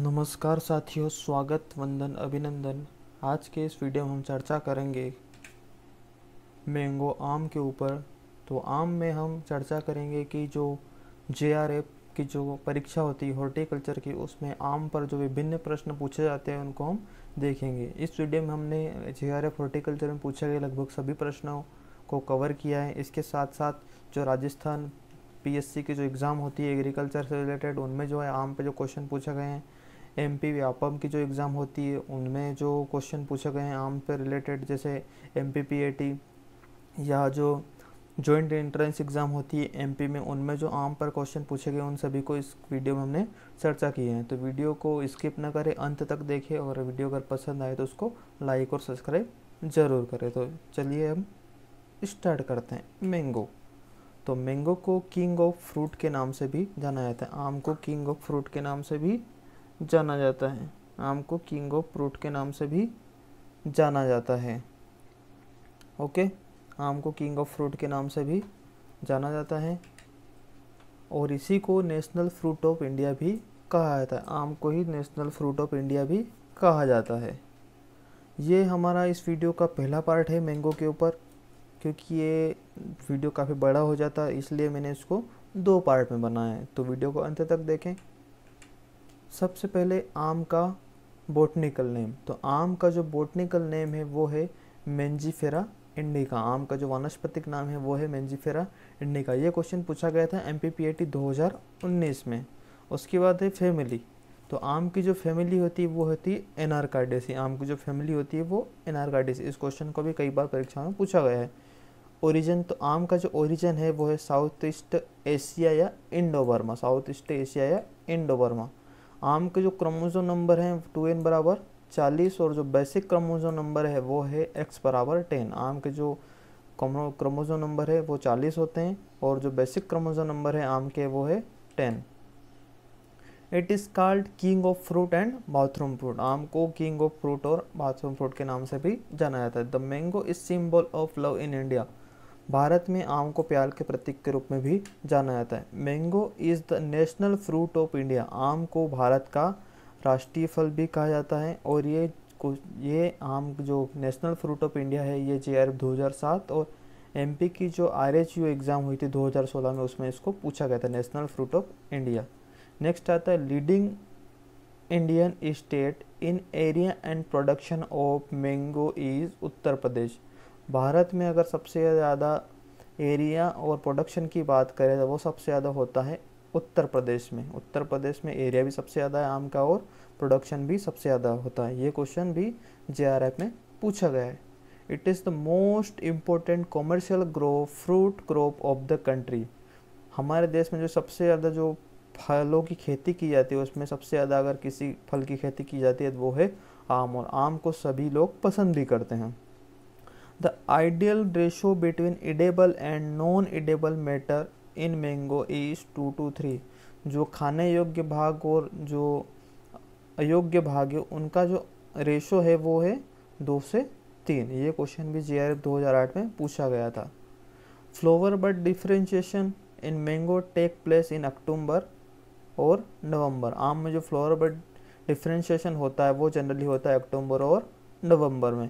नमस्कार साथियों स्वागत वंदन अभिनंदन आज के इस वीडियो में हम चर्चा करेंगे मैंगो आम के ऊपर तो आम में हम चर्चा करेंगे कि जो जे आर एफ की जो परीक्षा होती है हॉर्टिकल्चर की उसमें आम पर जो विभिन्न प्रश्न पूछे जाते हैं उनको हम देखेंगे इस वीडियो में हमने जे आर एफ हॉर्टिकल्चर में पूछे गए लगभग सभी प्रश्नों को कवर किया है इसके साथ साथ जो राजस्थान पीएससी की जो एग्ज़ाम होती है एग्रीकल्चर से रिलेटेड उनमें जो है आम पे जो क्वेश्चन पूछे गए हैं एम पी व्यापम की जो एग्ज़ाम होती है उनमें जो क्वेश्चन पूछे गए हैं आम पे रिलेटेड जैसे M P P A T या जो जॉइंट एंट्रेंस एग्ज़ाम होती है एमपी में उनमें जो आम पर क्वेश्चन पूछे गए उन सभी को इस वीडियो में हमने चर्चा की है तो वीडियो को स्किप ना करें अंत तक देखें और वीडियो अगर पसंद आए तो उसको लाइक और सब्सक्राइब ज़रूर करें तो चलिए हम स्टार्ट करते हैं मैंगो तो मैंगो को किंग ऑफ फ्रूट के नाम से भी जाना जाता है आम को किंग ऑफ फ्रूट के नाम से भी जाना जाता है आम को किंग ऑफ फ्रूट के नाम से भी जाना जाता है ओके आम को किंग ऑफ फ्रूट के नाम से भी जाना जाता है और इसी को नेशनल फ्रूट ऑफ इंडिया भी कहा जाता है आम को ही नेशनल फ्रूट ऑफ इंडिया भी कहा जाता है ये हमारा इस वीडियो का पहला पार्ट है मैंगो के ऊपर क्योंकि ये वीडियो काफ़ी बड़ा हो जाता है इसलिए मैंने इसको दो पार्ट में बनाया है तो वीडियो को अंत तक देखें सबसे पहले आम का बोटनिकल नेम तो आम का जो बोटनिकल नेम है वो है मेंजीफेरा इंडिका आम का जो वनस्पतिक नाम है वो है मेंजीफेरा इंडिका ये क्वेश्चन पूछा गया था एम पी पी दो हजार उन्नीस में उसके बाद है फैमिली तो आम की जो फैमिली होती है वो होती है एनारकार्डेसी आम की जो फैमिली होती है वो एनारकार्डेसी इस क्वेश्चन को भी कई बार परीक्षा में पूछा गया है ओरिजिन तो आम का जो ओरिजिन है वो है साउथ ईस्ट एशिया या Indo Burma south east Asia या इंडो बर्मा आम के जो क्रोमोजोम नंबर हैं टू एन बराबर चालीस और जो बेसिक क्रोमोजोम नंबर है वो है एक्स बराबर टेन आम के जो क्रोमोजोम नंबर है वो चालीस होते हैं और जो बेसिक क्रोमोजोम नंबर है आम के वो है ten it is called king of fruit and bathroom fruit आम को किंग ऑफ फ्रूट और बाथरूम फ्रूट के नाम से भी जाना जाता है the mango is symbol of love in India Bharat में आम को प्याल के प्रतीक के रूप में भी जाना जाता है mango is the national fruit of India आम को भारत का राष्ट्रीय फल भी कहा जाता है और ये कुछ ये आम जो नेशनल फ्रूट ऑफ इंडिया है ये जे आर दो हज़ार सात और एम की जो आर एच यू एग्ज़ाम हुई थी 2016 में उसमें इसको पूछा गया था national fruit of India next आता है leading Indian state in area and production of mango is Uttar Pradesh Bharat में अगर सबसे ज़्यादा एरिया और प्रोडक्शन की बात करें तो वो सबसे ज़्यादा होता है उत्तर प्रदेश में उत्तर प्रदेश में एरिया भी सबसे ज़्यादा है आम का और प्रोडक्शन भी सबसे ज़्यादा होता है ये क्वेश्चन भी जे में पूछा गया है it is the most important commercial grow fruit crop of the country हमारे देश में जो सबसे ज़्यादा जो फलों की खेती की जाती है उसमें सबसे ज़्यादा अगर किसी फल की खेती की जाती है तो वो है आम और आम को सभी लोग पसंद भी करते हैं the ideal ratio between edible and non edible matter in mango is two to three जो खाने योग्य भाग और जो अयोग्य भाग है उनका जो रेशो है वो है दो से तीन ये क्वेश्चन भी जी आर एफ दो में पूछा गया था flower bud differentiation in mango take place in October और नवंबर आम में जो फ्लोवर बड डिफ्रेंशिएशन होता है वो जनरली होता है अक्टूबर और नवंबर में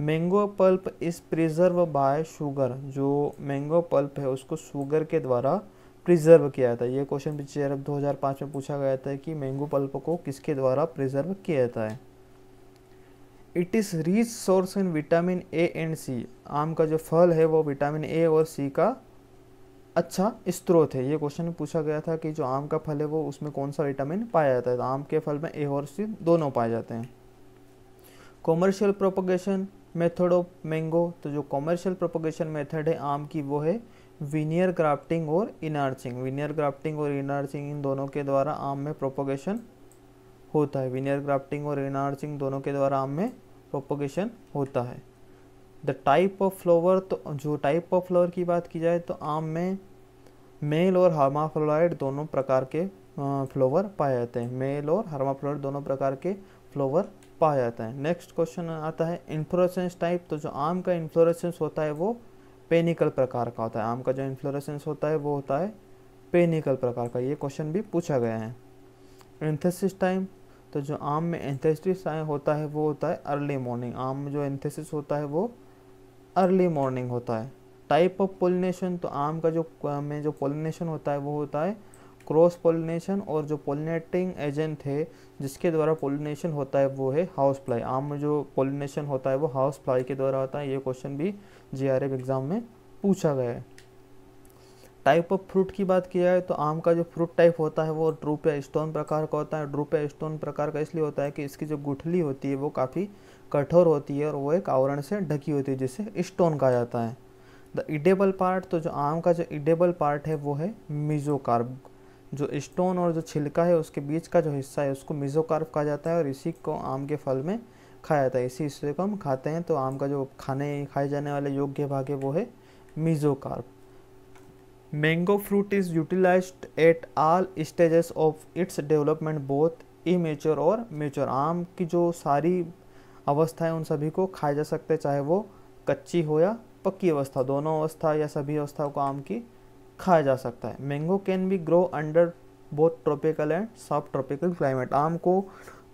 mango pulp is preserve by sugar जो मैंगो पल्प है उसको शुगर के द्वारा प्रिजर्व किया जाता है ये क्वेश्चन पिछले अरब 2005 में पूछा गया था कि मैंगो पल्प को किसके द्वारा प्रिजर्व किया जाता है it is rich source in vitamin A and C आम का जो फल है वो विटामिन ए और सी का अच्छा स्त्रोत है ये क्वेश्चन पूछा गया था कि जो आम का फल है वो उसमें कौन सा विटामिन पाया जाता है तो आम के फल में ए और सी दोनों पाए जाते हैं commercial propagation method of mango तो जो कॉमर्शियल प्रोपोगेशन मेथड है आम की वो है विनियर ग्राफ्टिंग और इनार्चिंग विनियर ग्राफ्टिंग और इनार्चिंग इन दोनों के द्वारा आम में प्रोपोगेशन होता है विनियर ग्राफ्टिंग और इनार्चिंग दोनों के द्वारा आम में प्रोपोगेशन होता है द टाइप ऑफ फ्लोवर तो जो टाइप ऑफ फ्लोवर की बात की जाए तो आम में मेल और हार्माफ्लोराइड दोनों प्रकार के फ्लोवर पाए जाते हैं मेल और हार्माफ्लोराइड दोनों प्रकार के फ्लोवर पाया जाता है नेक्स्ट क्वेश्चन आता है इन्फ्लोरेसेंस टाइप तो जो आम का इन्फ्लोरेसेंस होता है वो पेनिकल प्रकार का होता है आम का जो इन्फ्लोरेसेंस होता है वो होता है पेनिकल प्रकार का ये क्वेश्चन भी पूछा गया है एंथेसिस टाइम तो जो आम में एंथेसिस होता है वो होता है अर्ली मॉर्निंग आम में जो एंथेसिस होता है वो अर्ली मॉर्निंग होता है टाइप ऑफ पोलिनेशन तो आम का जो में जो पोलिनेशन होता है वो होता है क्रॉस पोलिनेशन और जो पोलिनेटिंग एजेंट है जिसके द्वारा पोलिनेशन होता है वो है हाउस फ्लाई आम में जो पोलिनेशन होता है वो हाउस फ्लाई के द्वारा होता है ये क्वेश्चन भी जी एग्ज़ाम में पूछा गया है टाइप ऑफ फ्रूट की बात किया जाए तो आम का जो फ्रूट टाइप होता है वो ड्रूप या स्टोन प्रकार का होता है ड्रूप या स्टोन प्रकार का इसलिए होता है कि इसकी जो गुठली होती है वो काफ़ी कठोर होती है और वो एक आवरण से ढकी होती है जिसे स्टोन कहा जाता है द इडेबल पार्ट तो जो आम का जो इडेबल पार्ट है वो है मिजोकार्ब जो स्टोन और जो छिलका है उसके बीच का जो हिस्सा है उसको मिजोकार्प कहा जाता है और इसी को आम के फल में खाया जाता है इसी हिस्से को हम खाते हैं तो आम का जो खाने खाए जाने वाले योग्य भाग है वो है mesocarp mango fruit is utilize at all stages of its development both immature और मेच्योर आम की जो सारी अवस्थाएं उन सभी को खाया जा सकते हैं चाहे वो कच्ची हो या पक्की अवस्था दोनों अवस्था या सभी अवस्थाओं को आम की खाया जा सकता है mango can be grow under both tropical and sub tropical climate आम को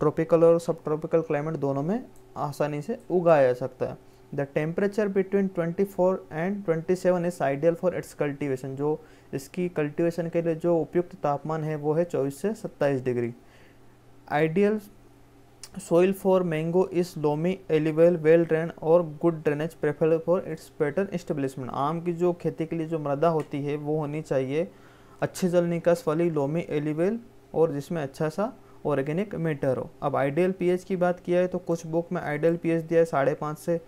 ट्रॉपिकल और सब ट्रॉपिकल क्लाइमेट दोनों में आसानी से उगाया जा सकता है the temperature between 24 and 27 is ideal for its cultivation जो इसकी कल्टिवेशन के लिए जो उपयुक्त तापमान है वो है 24 से 27 degree ideal soil for mango is loamy alluvial well drain और good drainage prefer for its better establishment आम की जो खेती के लिए जो मृदा होती है वो होनी चाहिए अच्छे जल निकास वाली लोमी एलिवेल और जिसमें अच्छा सा ऑर्गेनिक मेटर हो अब आइडियल पीएच की बात किया है तो कुछ बुक में आइडियल पीएच दिया है साढ़े पाँच से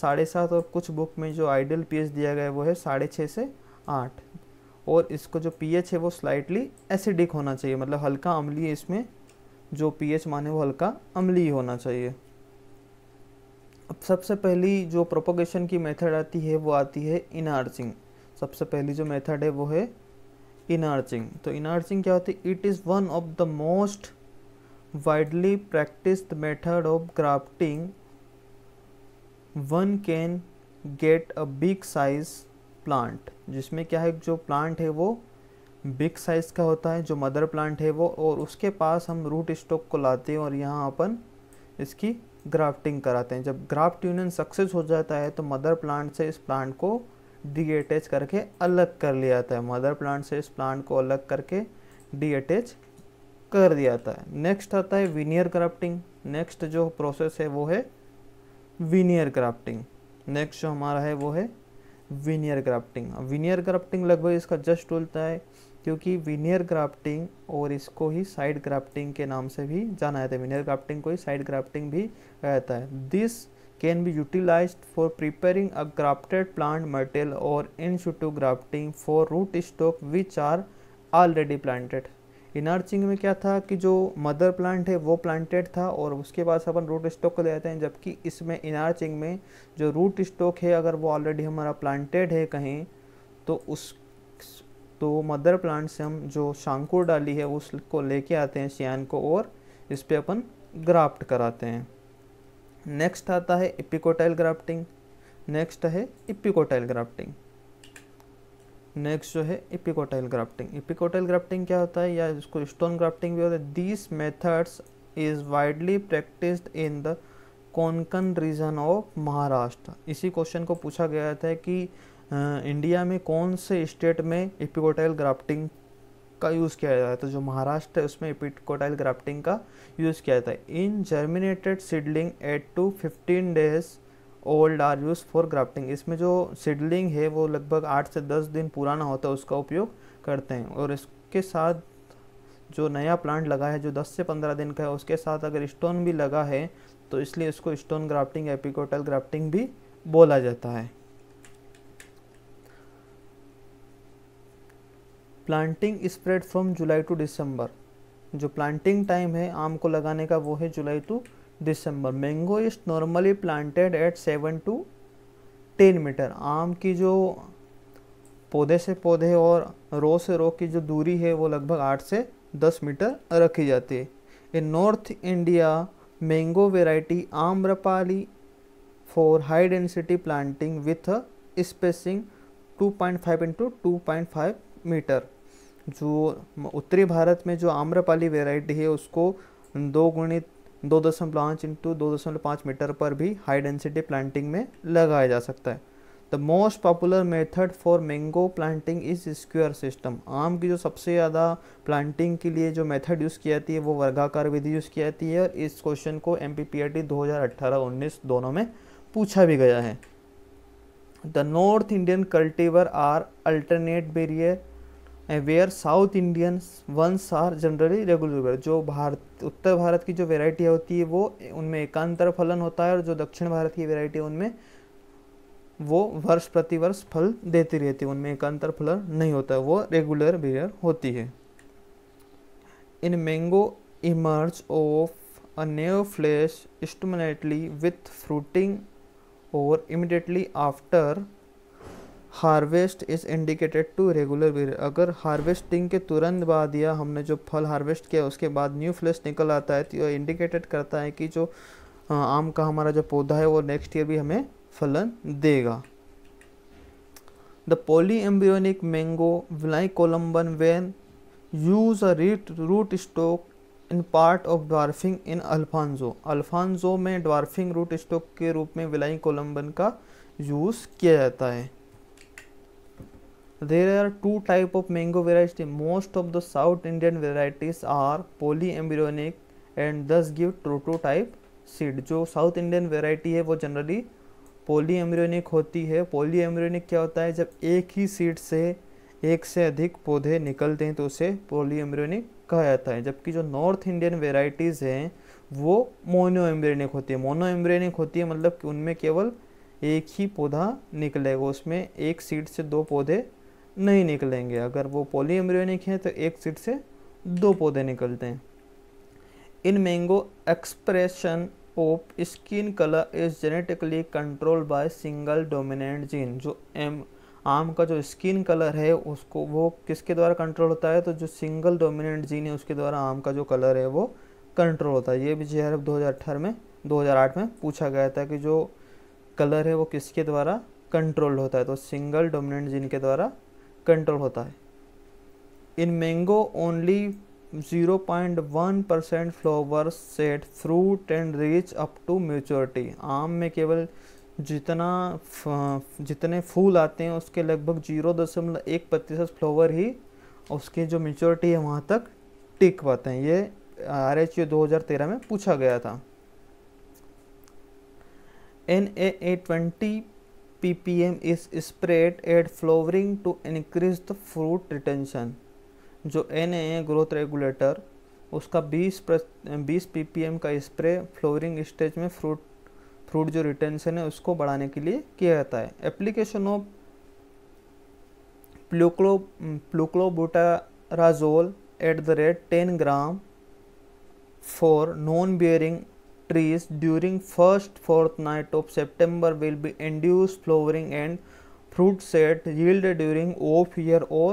साढ़े सात और कुछ बुक में जो आइडियल पीएच दिया गया है वो है साढ़े छः से आठ और इसको जो पीएच है वो स्लाइटली एसिडिक होना चाहिए मतलब हल्का अम्लीय इसमें जो पीएच माने वो हल्का अमली होना चाहिए अब सबसे पहली जो प्रोपोगेशन की मेथड आती है वो आती है इनार्चिंग सबसे पहली जो मेथड है वो है इनार्चिंग तो इनार्चिंग क्या होती है it is one of the most widely practice method of grafting one can get a big size plant जिसमें क्या है जो प्लांट है वो बिग साइज़ का होता है जो मदर प्लांट है वो और उसके पास हम रूट स्टॉक को लाते हैं और यहाँ अपन इसकी ग्राफ्टिंग कराते हैं जब ग्राफ्ट यूनियन सक्सेस हो जाता है तो मदर प्लांट से इस प्लांट को डीअटैच करके अलग कर लिया जाता है मदर प्लांट से इस प्लांट को अलग करके डीअटैच कर दिया जाता है नेक्स्ट आता है विनियर ग्राफ्टिंग नेक्स्ट जो प्रोसेस है वो है विनियर ग्राफ्टिंग नेक्स्ट जो हमारा है वो है विनियर ग्राफ्टिंग विनियर ग्राफ्टिंग लगभग इसका जस्ट उल्टा है क्योंकि विनियर ग्राफ्टिंग और इसको ही साइड ग्राफ्टिंग के नाम से भी जाना जाता है विनियर ग्राफ्टिंग को ही साइड ग्राफ्टिंग भी कहता है this can be utilize for preparing a grafted plant material और in situ grafting for root stock which are already planted inarching में क्या था कि जो मदर प्लांट है वो प्लांटेड था और उसके बाद अपन रूट स्टॉक को ले जाते हैं जबकि इसमें इनार्चिंग में जो रूट स्टॉक है अगर वो ऑलरेडी हमारा प्लांटेड है कहीं तो उस तो वो मदर प्लांट से हम जो शांकुर डाली है उसको लेके आते हैं सियान को और इस पर अपन ग्राफ्ट कराते हैं नेक्स्ट आता है इपिकोटाइल ग्राफ्टिंग नेक्स्ट है इपिकोटाइल ग्राफ्टिंग नेक्स्ट जो है इपिकोटाइल ग्राफ्टिंग इपिकोटाइल ग्राफ्टिंग क्या होता है या इसको स्टोन ग्राफ्टिंग भी होता है these methods is widely practice in the Konkan region of Maharashtra इसी क्वेश्चन को पूछा गया था कि इंडिया में कौन से स्टेट में इपिकोटाइल ग्राफ्टिंग का यूज़ किया जाता है तो जो महाराष्ट्र है उसमें एपिकोटाइल ग्राफ्टिंग का यूज़ किया जाता है in germinated seedling eight to fifteen days old are use for grafting इसमें जो सीडलिंग है वो लगभग आठ से दस दिन पुराना होता है उसका उपयोग करते हैं और इसके साथ जो नया प्लांट लगा है जो 10 से 15 दिन का है उसके साथ अगर स्टोन भी लगा है तो इसलिए इसको स्टोन ग्राफ्टिंग या एपिकोटल ग्राफ्टिंग भी बोला जाता है planting spread from July to December जो प्लांटिंग टाइम है आम को लगाने का वो है July to December mango is normally planted at seven to ten metre आम की जो पौधे से पौधे और रो से रो की जो दूरी है वो लगभग आठ से दस मीटर रखी जाती है in north India mango variety Amrapali for high density planting with spacing two point five into two point five metre जो उत्तरी भारत में जो आम्रपाली वेराइटी है उसको दो गुणित दो दशमलव पाँच इंटू दो दशमलव पाँच मीटर पर भी हाई डेंसिटी प्लांटिंग में लगाया जा सकता है the most popular method for mango planting is square system आम की जो सबसे ज़्यादा प्लांटिंग के लिए जो मेथड यूज़ की जाती है वो वर्गाकार विधि यूज़ किया जाती है और इस क्वेश्चन को M P P R T दो हज़ार अट्ठारह उन्नीस दोनों में पूछा भी गया है the north Indian cultivar are alternate bearer where south Indian ones are generally regular जो भारत उत्तर भारत की जो वेराइटी होती है वो उनमें एकांतर फलन होता है और जो दक्षिण भारत की वेराइटी है उनमें वो वर्ष प्रतिवर्ष फल देती रहती है उनमें एकांतर फलन नहीं होता है वो रेगुलर बियर होती है in mango emerge of a new flush simultaneously with fruiting और immediately after harvest is indicated to regular period अगर हार्वेस्टिंग के तुरंत बाद या हमने जो फल हार्वेस्ट किया उसके बाद न्यू फ्लेश निकल आता है तो यह इंडिकेटेड करता है कि जो आम का हमारा जो पौधा है वो नेक्स्ट ईयर भी हमें फलन देगा the poly embryonic mango Vellai Kolamban when use a रीट root stock in part of dwarfing in Alphonso Alphonso में डॉर्फिंग रूट स्टोक के रूप में विलाई कोलम्बन का यूज़ किया जाता है There are two type of mango variety. Most of the South Indian varieties are polyembryonic and thus give prototype seed जो south Indian variety है वो जनरली पोली एम्ब्रोनिक होती है पोली एम्ब्रोनिक क्या होता है जब एक ही सीड से एक से अधिक पौधे निकलते हैं तो उसे पोली एम्ब्रियोनिक कहा जाता है जबकि जो नॉर्थ इंडियन वेराइटीज़ हैं वो मोनो एम्ब्रेनिक होती है मोनो एम्ब्रेनिक होती है मतलब कि उनमें केवल एक ही पौधा निकलेगा उसमें एक सीड से दो पौधे नहीं निकलेंगे अगर वो पोली एम्ब्रियोनिक हैं तो एक सीड से दो पौधे निकलते हैं in mango expression of skin colour is genetically control by single dominant gene जो एम आम का जो स्किन कलर है उसको वो किसके द्वारा कंट्रोल होता है तो जो सिंगल डोमिनेंट जीन है उसके द्वारा आम का जो कलर है वो कंट्रोल होता है ये भी जे आर एफ में 2008 में पूछा गया था कि जो कलर है वो किसके द्वारा कंट्रोल होता है तो सिंगल डोमिनेंट जीन के द्वारा कंट्रोल होता है in mango only 0.1 percent flower set fruit and reach up to maturity आम में केवल जितना जितने फूल आते हैं उसके लगभग जीरो दशमलव एक प्रतिशत फ्लोवर ही उसकी जो मेचोरिटी है वहाँ तक टिक पाते हैं ये आर एच यू दो में पूछा गया था N A A twenty ppm is sprayed at flowering to increase the fruit retention जो एन ए ग्रोथ रेगुलेटर उसका 20 बीस पी का स्प्रे फ्लोरिंग स्टेज में फ्रूट फ्रूट जो रिटेंशन है उसको बढ़ाने के लिए किया जाता है application of paclo paclobutrazol at the rate ten gram for non bearing trees during first fortnight of September will be induced flowering and fruit set yield during off year or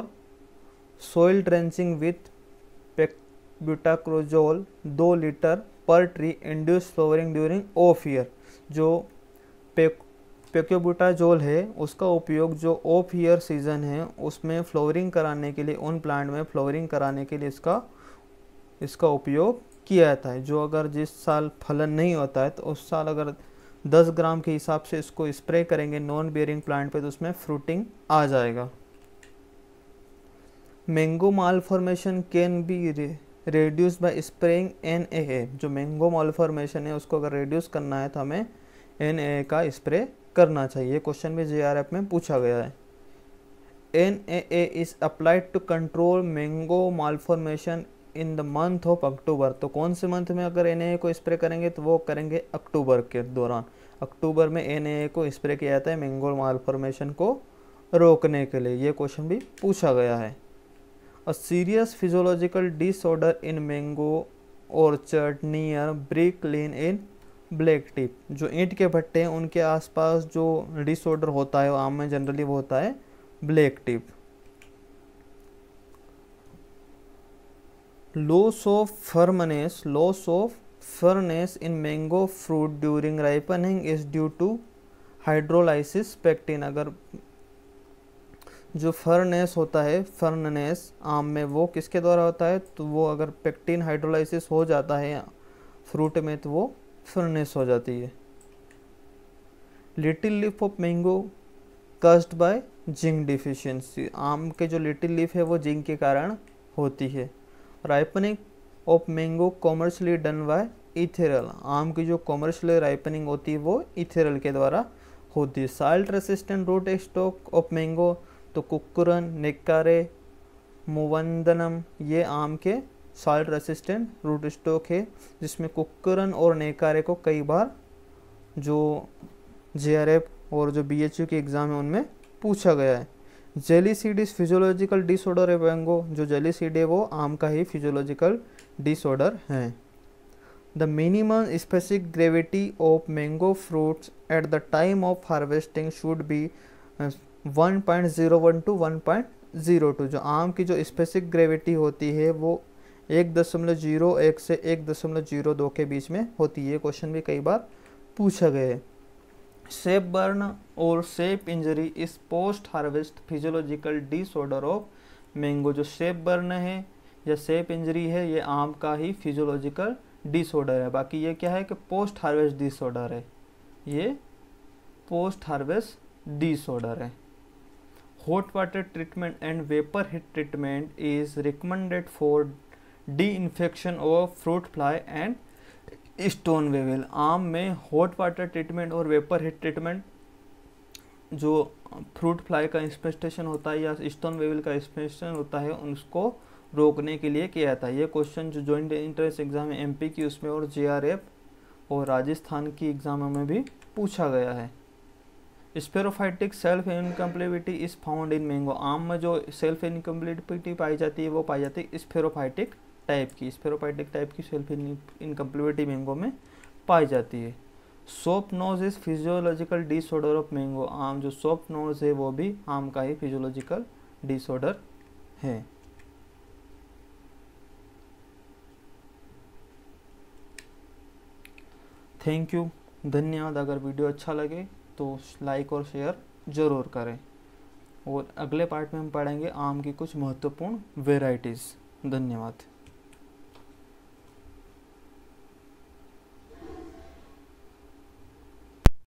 soil drenching with paclobutrazol दो litre पर tree induce flowering during of year जो paclobutrazol है उसका उपयोग जो of year season है उसमें flowering कराने के लिए उन प्लांट में फ्लोवरिंग कराने के लिए इसका इसका उपयोग किया जाता है जो अगर जिस साल फलन नहीं होता है तो उस साल अगर 10 ग्राम के हिसाब से इसको स्प्रे करेंगे नॉन बियरिंग प्लांट पे तो उसमें फ्रूटिंग आ जाएगा mango malformation can be reduce by spraying N A जो मैंगो माल फॉर्मेशन है उसको अगर रेड्यूस करना है तो हमें एन का स्प्रे करना चाहिए क्वेश्चन भी जे में पूछा गया है N A is applied to control mango malformation in the month of October तो कौन से मंथ में अगर एन को स्प्रे करेंगे तो वो करेंगे अक्टूबर के दौरान अक्टूबर में एन को स्प्रे किया जाता है मैंगो मालफॉर्मेशन को रोकने के लिए ये क्वेश्चन भी पूछा गया है a serious physiological disorder in mango orchard near brick kiln in black tip जो ईंट के भट्टे हैं उनके आसपास जो डिसऑर्डर होता है आम में जनरली वो होता है black tip loss of firmness loss of firmness in mango fruit during ripening is due to hydrolysis pectin अगर जो फर्नेस होता है फर्ननेस आम में वो किसके द्वारा होता है तो वो अगर पेक्टिन हाइड्रोलाइसिस हो जाता है फ्रूट में तो वो फर्नेस हो जाती है little leaf of mango caused by zinc deficiency आम के जो लिटिल लिफ है वो जिंक के कारण होती है ripening of mango commercially done by ethrel आम की जो कॉमर्शली राइपनिंग होती है वो इथेरल के द्वारा होती है salt resistant root stock of mango तो कुकरन निकारे मुवंदनम ये आम के साल्ट रेसिस्टेंट रूट स्टॉक है जिसमें कुकरन और नेकारे को कई बार जो जे और जो बी के एग्ज़ाम है उनमें पूछा गया है जेलीसीड इज फिजियोलॉजिकल डिसऑर्डर है बैंगो जो जेलीसीड है वो आम का ही फिजियोलॉजिकल डिसऑर्डर है the minimum specific gravity of mango fruits at the time of harvesting should be one point zero one to one point zero two जो आम की जो स्पेसिफिक ग्रेविटी होती है वो एक दशमलव जीरो एक से एक दशमलव जीरो दो के बीच में होती है क्वेश्चन भी कई बार पूछा गया है सेप बर्न और sap injury is post harvest physiological disorder of mango जो सेप बर्न है या सेप इंजरी है ये आम का ही फिजियोलॉजिकल डिसऑर्डर है बाकी ये क्या है कि पोस्ट हार्वेस्ट डिसऑर्डर है ये पोस्ट हार्वेस्ट डिसऑर्डर है hot water treatment and vapour heat treatment is recommended for de infection of fruit fly and stone weevil आम में हॉट वाटर ट्रीटमेंट और वेपर हिट ट्रीटमेंट जो फ्रूट फ्लाई का infestation होता है या स्टोन वेवेल का इंस्पेस्टेशन होता है उसको रोकने के लिए किया जाता है ये क्वेश्चन जो जॉइंट इंट्रेंस एग्जाम है एम की उसमें और जे और राजस्थान की एग्जाम में भी पूछा गया है sporophytic self incompatibility is found in mango आम में जो सेल्फ इनकम्प्लीटिटी पाई जाती है वो पाई जाती है स्पेरोफाइटिक टाइप की स्पेरोपाइटिक टाइप की सेल्फ इनकम्प्लीटी मैंगो में पाई जाती है soft nose is physiological disorder of mango आम जो सोप नोज है वो भी आम का ही फिजियोलॉजिकल डिसऑर्डर है थैंक यू धन्यवाद अगर वीडियो अच्छा लगे तो लाइक और शेयर ज़रूर करें और अगले पार्ट में हम पढ़ेंगे आम की कुछ महत्वपूर्ण वेराइटीज़ धन्यवाद